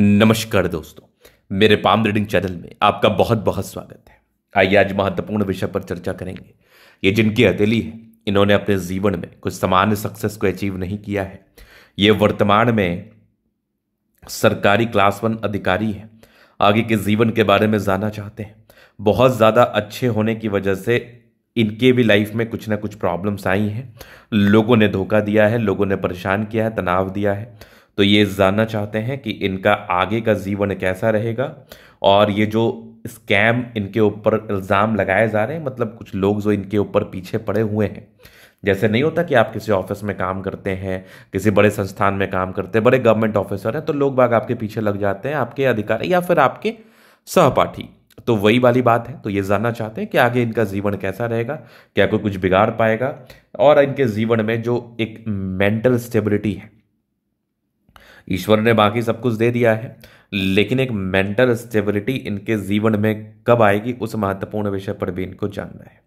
नमस्कार दोस्तों मेरे पाम रीडिंग चैनल में आपका बहुत बहुत स्वागत है आइए आज महत्वपूर्ण विषय पर चर्चा करेंगे ये जिनकी हथेली है इन्होंने अपने जीवन में कुछ सामान्य सक्सेस को अचीव नहीं किया है ये वर्तमान में सरकारी क्लास वन अधिकारी हैं आगे के जीवन के बारे में जानना चाहते हैं बहुत ज़्यादा अच्छे होने की वजह से इनके भी लाइफ में कुछ ना कुछ प्रॉब्लम्स आई हैं लोगों ने धोखा दिया है लोगों ने परेशान किया है तनाव दिया है तो ये जानना चाहते हैं कि इनका आगे का जीवन कैसा रहेगा और ये जो स्कैम इनके ऊपर इल्ज़ाम लगाए जा रहे हैं मतलब कुछ लोग जो इनके ऊपर पीछे पड़े हुए हैं जैसे नहीं होता कि आप किसी ऑफिस में काम करते हैं किसी बड़े संस्थान में काम करते हैं बड़े गवर्नमेंट ऑफिसर हैं तो लोग बाग आपके पीछे लग जाते हैं आपके अधिकारी या फिर आपके सहपाठी तो वही वाली बात है तो ये जानना चाहते हैं कि आगे इनका जीवन कैसा रहेगा क्या कोई कुछ बिगाड़ पाएगा और इनके जीवन में जो एक मेंटल स्टेबिलिटी है ईश्वर ने बाकी सब कुछ दे दिया है लेकिन एक मेंटल स्टेबिलिटी इनके जीवन में कब आएगी उस महत्वपूर्ण विषय पर भी इनको जानना है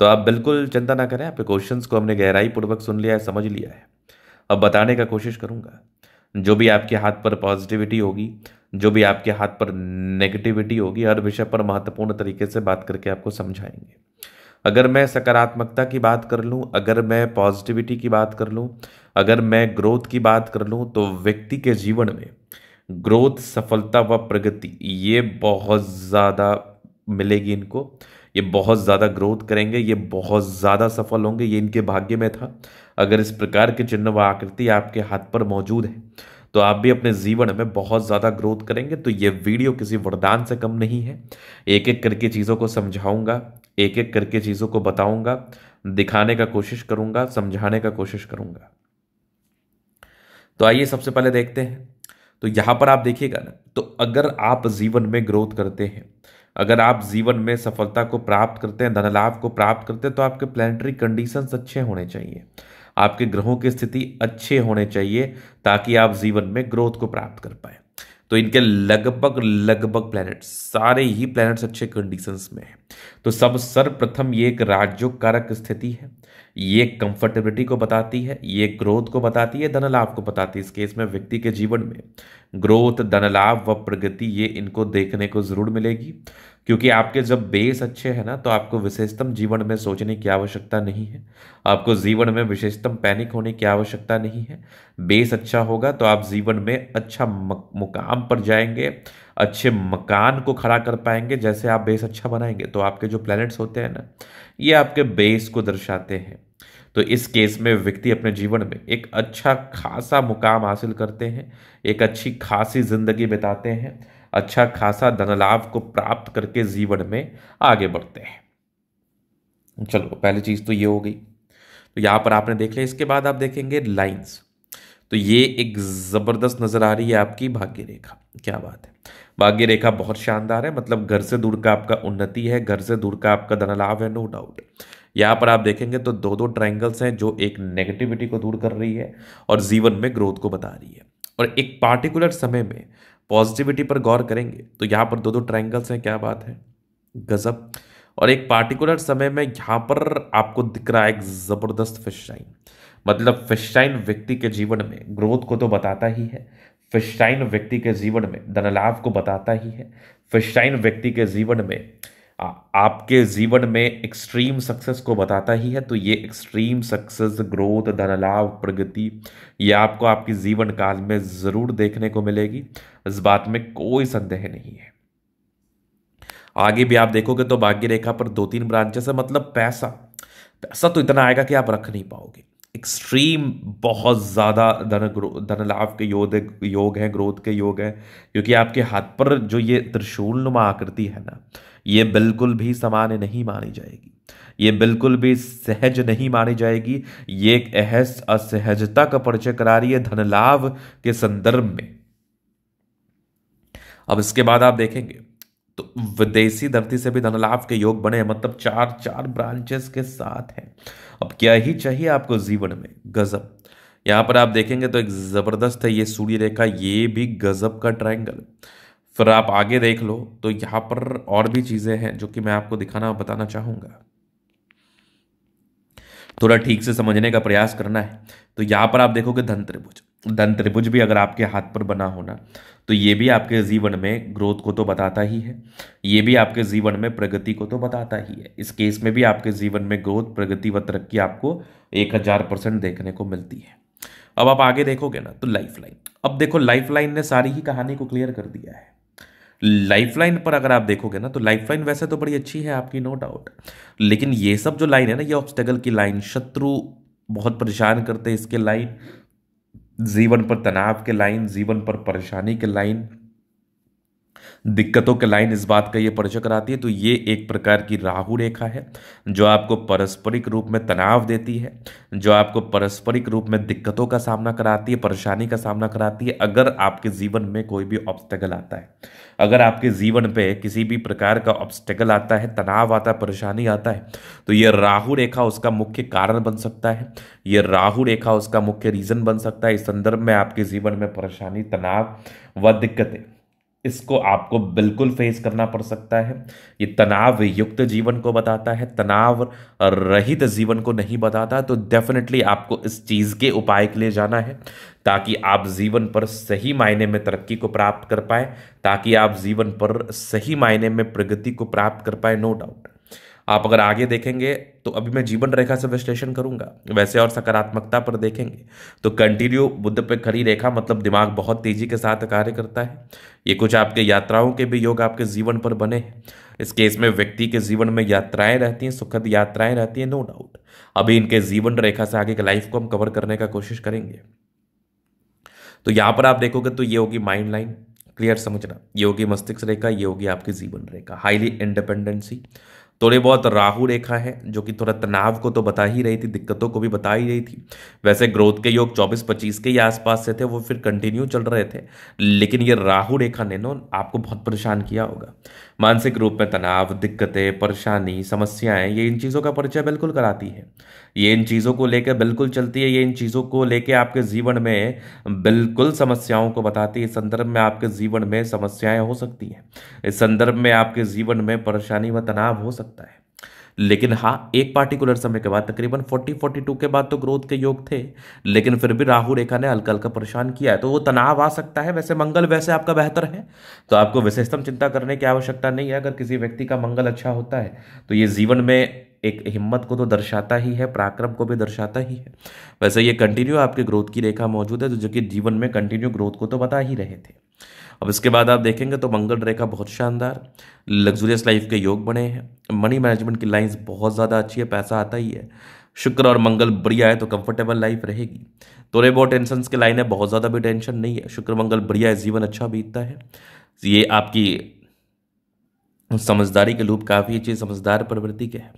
तो आप बिल्कुल चिंता ना करें आपके क्वेश्चन को हमने गहराई पूर्वक सुन लिया है समझ लिया है अब बताने का कोशिश करूँगा जो भी आपके हाथ पर पॉजिटिविटी होगी जो भी आपके हाथ पर नेगेटिविटी होगी हर विषय पर महत्वपूर्ण तरीके से बात करके आपको समझाएंगे अगर मैं सकारात्मकता की बात कर लूँ अगर मैं पॉजिटिविटी की बात कर लूँ अगर मैं ग्रोथ की बात कर लूँ तो व्यक्ति के जीवन में ग्रोथ सफलता व प्रगति ये बहुत ज़्यादा मिलेगी इनको ये बहुत ज़्यादा ग्रोथ करेंगे ये बहुत ज़्यादा सफल होंगे ये इनके भाग्य में था अगर इस प्रकार के चिन्ह व आकृति आपके हाथ पर मौजूद है तो आप भी अपने जीवन में बहुत ज़्यादा ग्रोथ करेंगे तो ये वीडियो किसी वरदान से कम नहीं है एक एक करके चीज़ों को समझाऊंगा एक एक करके चीज़ों को बताऊंगा दिखाने का कोशिश करूंगा समझाने का कोशिश करूंगा तो आइए सबसे पहले देखते हैं तो यहाँ पर आप देखिएगा ना तो अगर आप जीवन में ग्रोथ करते हैं अगर आप जीवन में सफलता को प्राप्त करते हैं धनलाभ को प्राप्त करते हैं तो आपके प्लानिटरी कंडीशन अच्छे होने चाहिए आपके ग्रहों की स्थिति अच्छे होने चाहिए ताकि आप जीवन में ग्रोथ को प्राप्त कर पाए तो इनके लगभग लगभग प्लैनेट्स सारे ही प्लैनेट्स अच्छे कंडीशंस में हैं तो सब सर्वप्रथम ये एक राज्यों कारक स्थिति है ये कंफर्टेबिलिटी को बताती है ये ग्रोथ को बताती है धन लाभ को बताती है इस केस में व्यक्ति के जीवन में ग्रोथ धन लाभ व प्रगति ये इनको देखने को जरूर मिलेगी क्योंकि आपके जब बेस अच्छे हैं ना तो आपको विशेषतम जीवन में सोचने की आवश्यकता नहीं है आपको जीवन में विशेषतम पैनिक होने की आवश्यकता नहीं है बेस अच्छा होगा तो आप जीवन में अच्छा मुकाम पर जाएंगे अच्छे मकान को खड़ा कर पाएंगे जैसे आप बेस अच्छा बनाएंगे तो आपके जो प्लैनेट्स होते हैं ना ये आपके बेस को दर्शाते हैं तो इस केस में व्यक्ति अपने जीवन में एक अच्छा खासा मुकाम हासिल करते हैं एक अच्छी खासी ज़िंदगी बिताते हैं अच्छा खासा धनलाभ को प्राप्त करके जीवन में आगे बढ़ते हैं चलो पहली चीज़ तो ये हो गई तो यहां पर आपने देख लिया इसके बाद आप देखेंगे लाइंस तो ये एक ज़बरदस्त नज़र आ रही है आपकी भाग्य रेखा क्या बात है भाग्य रेखा बहुत शानदार है मतलब घर से दूर का आपका उन्नति है घर से दूर का आपका धनलाभ है नो डाउट यहाँ पर आप देखेंगे तो दो दो ट्रायंगल्स हैं जो एक नेगेटिविटी को दूर कर रही है और जीवन में ग्रोथ को बता रही है और एक पार्टिकुलर समय में पॉजिटिविटी पर गौर करेंगे तो यहाँ पर दो दो ट्राइंगल्स हैं क्या बात है गज़ब और एक पार्टिकुलर समय में यहाँ पर आपको दिख रहा है एक ज़बरदस्त फिशाइन मतलब फिशाइन व्यक्ति के जीवन में ग्रोथ को तो बताता ही है फिशाइन व्यक्ति के जीवन में धनलाभ को बताता ही है फिशाइन व्यक्ति के जीवन में आपके जीवन में एक्सट्रीम सक्सेस को बताता ही है तो ये एक्सट्रीम सक्सेस ग्रोथ धनलाभ प्रगति ये आपको आपके जीवन काल में ज़रूर देखने को मिलेगी इस बात में कोई संदेह नहीं है आगे भी आप देखोगे तो भाग्य रेखा पर दो तीन ब्रांचेस है मतलब पैसा पैसा तो इतना आएगा कि आप रख नहीं पाओगे एक्सट्रीम बहुत ज़्यादा धन धन लाभ के योग योग हैं ग्रोथ के योग हैं क्योंकि आपके हाथ पर जो ये त्रिशूल नुमा आकृति है ना ये बिल्कुल भी सामान्य नहीं मानी जाएगी ये बिल्कुल भी सहज नहीं मानी जाएगी ये एक अहस असहजता का परिचय करा रही है धन लाभ के संदर्भ में अब इसके बाद आप देखेंगे तो विदेशी धरती से भी धन लाभ के योग बने मतलब चार चार ब्रांचेस के साथ हैं अब क्या ही चाहिए आपको जीवन में गजब यहां पर आप देखेंगे तो एक जबरदस्त है ये सूर्य रेखा ये भी गजब का ट्रायंगल फिर आप आगे देख लो तो यहाँ पर और भी चीज़ें हैं जो कि मैं आपको दिखाना और बताना चाहूँगा थोड़ा ठीक से समझने का प्रयास करना है तो यहाँ पर आप देखोगे धन त्रिभुज धन त्रिभुज भी अगर आपके हाथ पर बना होना तो ये भी आपके जीवन में ग्रोथ को तो बताता ही है ये भी आपके जीवन में प्रगति को तो बताता ही है इस केस में भी आपके जीवन में ग्रोथ प्रगति व तरक्की आपको एक हज़ार परसेंट देखने को मिलती है अब आप आगे देखोगे ना तो लाइफ लाइन अब देखो लाइफ लाइन ने सारी ही कहानी को क्लियर कर दिया है लाइफलाइन पर अगर आप देखोगे ना तो लाइफलाइन वैसे तो बड़ी अच्छी है आपकी नो डाउट लेकिन ये सब जो लाइन है ना ये ऑब्स्टेकल की लाइन शत्रु बहुत परेशान करते हैं इसके लाइन जीवन पर तनाव के लाइन जीवन पर परेशानी के लाइन दिक्कतों के लाइन इस बात का ये परिचय कराती है तो ये एक प्रकार की राहु रेखा है जो आपको पारस्परिक रूप में तनाव देती है जो आपको पारस्परिक रूप में दिक्कतों का सामना कराती है परेशानी का सामना कराती है अगर आपके जीवन में कोई भी ऑब्स्टेकल आता है अगर आपके जीवन पे किसी भी प्रकार का ऑब्स्टेकल आता है तनाव आता है परेशानी आता है तो ये राहु रेखा उसका मुख्य कारण बन सकता है ये राहु रेखा उसका मुख्य रीज़न बन सकता है इस संदर्भ में आपके जीवन में परेशानी तनाव व दिक्कतें इसको आपको बिल्कुल फेस करना पड़ सकता है ये तनाव युक्त जीवन को बताता है तनाव रहित जीवन को नहीं बताता तो डेफिनेटली आपको इस चीज़ के उपाय के लिए जाना है ताकि आप जीवन पर सही मायने में तरक्की को प्राप्त कर पाए ताकि आप जीवन पर सही मायने में प्रगति को प्राप्त कर पाए नो डाउट आप अगर आगे देखेंगे तो अभी मैं जीवन रेखा से विश्लेषण करूंगा वैसे और सकारात्मकता पर देखेंगे तो कंटिन्यू बुद्ध पे खड़ी रेखा मतलब दिमाग बहुत तेजी के साथ कार्य करता है ये कुछ आपके यात्राओं के भी योग आपके जीवन पर बने हैं इस केस में व्यक्ति के जीवन में यात्राएं रहती हैं सुखद यात्राएं रहती हैं नो डाउट अभी इनके जीवन रेखा से आगे के लाइफ को हम कवर करने का कोशिश करेंगे तो यहाँ पर आप देखोगे तो ये होगी माइंड लाइन क्लियर समझना ये होगी मस्तिष्क रेखा ये होगी आपकी जीवन रेखा हाईली इंडिपेंडेंसी थोड़े बहुत राहु रेखा है जो कि थोड़ा तनाव को तो बता ही रही थी दिक्कतों को भी बता ही रही थी वैसे ग्रोथ के योग 24-25 के ही आसपास से थे वो फिर कंटिन्यू चल रहे थे लेकिन ये राहु रेखा ने ना आपको बहुत परेशान किया होगा मानसिक रूप में तनाव दिक्कतें परेशानी समस्याएं ये इन चीज़ों का परिचय बिल्कुल कराती है ये इन चीज़ों को लेकर बिल्कुल चलती है ये इन चीज़ों को लेकर आपके जीवन में बिल्कुल समस्याओं को बताती है इस संदर्भ में आपके जीवन में समस्याएं हो सकती हैं इस संदर्भ में आपके जीवन में परेशानी व तनाव हो सकता है लेकिन हाँ एक पार्टिकुलर समय के बाद तकरीबन 40 42 के बाद तो ग्रोथ के योग थे लेकिन फिर भी राहु रेखा ने हल्का हल्का परेशान किया है तो वो तनाव आ सकता है वैसे मंगल वैसे आपका बेहतर है तो आपको विशेषतम चिंता करने की आवश्यकता नहीं है अगर किसी व्यक्ति का मंगल अच्छा होता है तो ये जीवन में एक हिम्मत को तो दर्शाता ही है पराक्रम को भी दर्शाता ही है वैसे ये कंटिन्यू आपके ग्रोथ की रेखा मौजूद है जो कि जीवन में कंटिन्यू ग्रोथ को तो बता ही रहे थे अब इसके बाद आप देखेंगे तो मंगल रेखा बहुत शानदार लग्जूरियस लाइफ के योग बने हैं मनी मैनेजमेंट की लाइंस बहुत ज़्यादा अच्छी है पैसा आता ही है शुक्र और मंगल बढ़िया है तो कंफर्टेबल लाइफ रहेगी तो बहुत टेंशन की लाइन है बहुत ज़्यादा भी टेंशन नहीं है शुक्र मंगल बढ़िया है जीवन अच्छा बीतता है ये आपकी समझदारी के लूप काफ़ी अच्छी समझदार प्रवृत्ति के हैं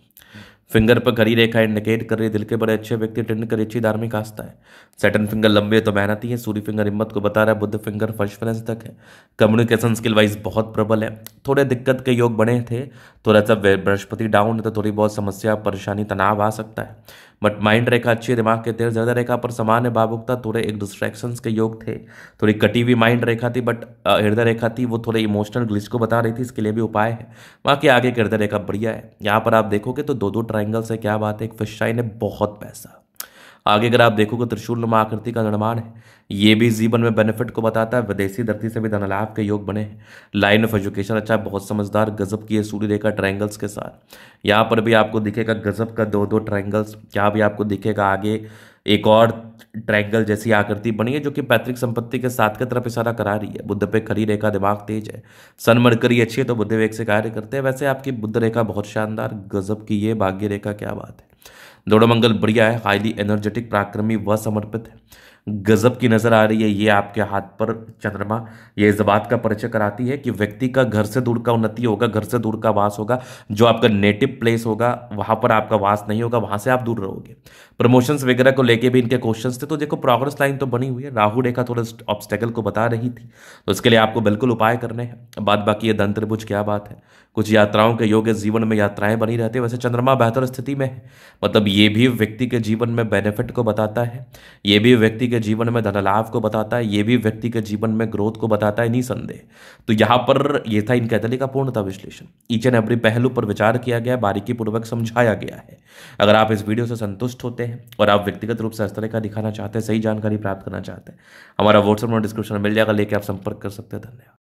फिंगर पर खरी रेखा इंडिकेट कर रही दिल के बड़े अच्छे व्यक्ति टेंड करी अच्छी धार्मिक आस्था है सेटन फिंगर लंबे तो मेहनती है सूर्य फिंगर हिम्मत को बता रहा है बुद्ध फिंगर फर्स्ट फ्रेंस तक है कम्युनिकेशन स्किल वाइज बहुत प्रबल है थोड़े दिक्कत के योग बने थे थोड़ा सा बृहस्पति डाउन है तो थोड़ी बहुत समस्या परेशानी तनाव आ सकता है बट माइंड रेखा अच्छी है दिमाग के तेज हृदय रेखा पर सामान्य भावुकता थोड़े एक डिस्ट्रैक्शंस के योग थे थोड़ी कटी हुई माइंड रेखा थी बट हृदय रेखा थी वो थोड़े इमोशनल ग्लिच को बता रही थी इसके लिए भी उपाय है बाकी आगे की हृदय रेखा बढ़िया है यहाँ पर आप देखोगे तो दो दो ट्राइंगल्स है क्या बात है एक शाइन ने बहुत पैसा आगे अगर आप देखोगे तो त्रिशूल नुमा आकृति का निर्माण है ये भी जीवन में बेनिफिट को बताता है विदेशी धरती से भी धनलाभ के योग बने हैं लाइन ऑफ एजुकेशन अच्छा बहुत समझदार गजब की है सूर्य रेखा ट्राइंगल्स के साथ यहाँ पर भी आपको दिखेगा गजब का दो दो ट्राइंगल्स यहाँ भी आपको दिखेगा आगे एक और ट्रैंगल जैसी आकृति बनी है जो कि पैतृक संपत्ति के साथ के तरफ इशारा करा रही है बुद्ध पे खरी रेखा दिमाग तेज है सन मरकरी अच्छी है तो बुद्ध वेग से कार्य करते हैं वैसे आपकी बुद्ध रेखा बहुत शानदार गजब की ये भाग्य रेखा क्या बात है दोनों मंगल बढ़िया है हाईली एनर्जेटिक पराक्रमी व समर्पित है गजब की नज़र आ रही है ये आपके हाथ पर चंद्रमा ये इस बात का परिचय कराती है कि व्यक्ति का घर से दूर का उन्नति होगा घर से दूर का वास होगा जो आपका नेटिव प्लेस होगा वहाँ पर आपका वास नहीं होगा वहाँ से आप दूर रहोगे प्रमोशंस वगैरह को लेके भी इनके क्वेश्चंस थे तो देखो प्रोग्रेस लाइन तो बनी हुई है राहु रेखा थोड़ा ऑब्स्टेकल को बता रही थी तो इसके लिए आपको बिल्कुल उपाय करने हैं बात बाकी ये धन क्या बात है कुछ यात्राओं के योग्य जीवन में यात्राएं बनी रहती है वैसे चंद्रमा बेहतर स्थिति में है मतलब ये भी व्यक्ति के जीवन में बेनिफिट को बताता है ये भी व्यक्ति के जीवन में धनलाभ को बताता है ये भी व्यक्ति के जीवन में ग्रोथ को बताता है निसंदेह तो यहाँ पर यह था इन अतली का पूर्णता विश्लेषण ईच एंड एवरी पहलू पर विचार किया गया बारीकी पूर्वक समझाया गया है अगर आप इस वीडियो से संतुष्ट होते हैं और आप व्यक्तिगत रूप से इस तरह का दिखाना चाहते हैं सही जानकारी प्राप्त करना चाहते हैं हमारा व्हाट्सएप नंबर डिस्क्रिप्शन में मिल जाएगा लेके आप संपर्क कर सकते हैं धन्यवाद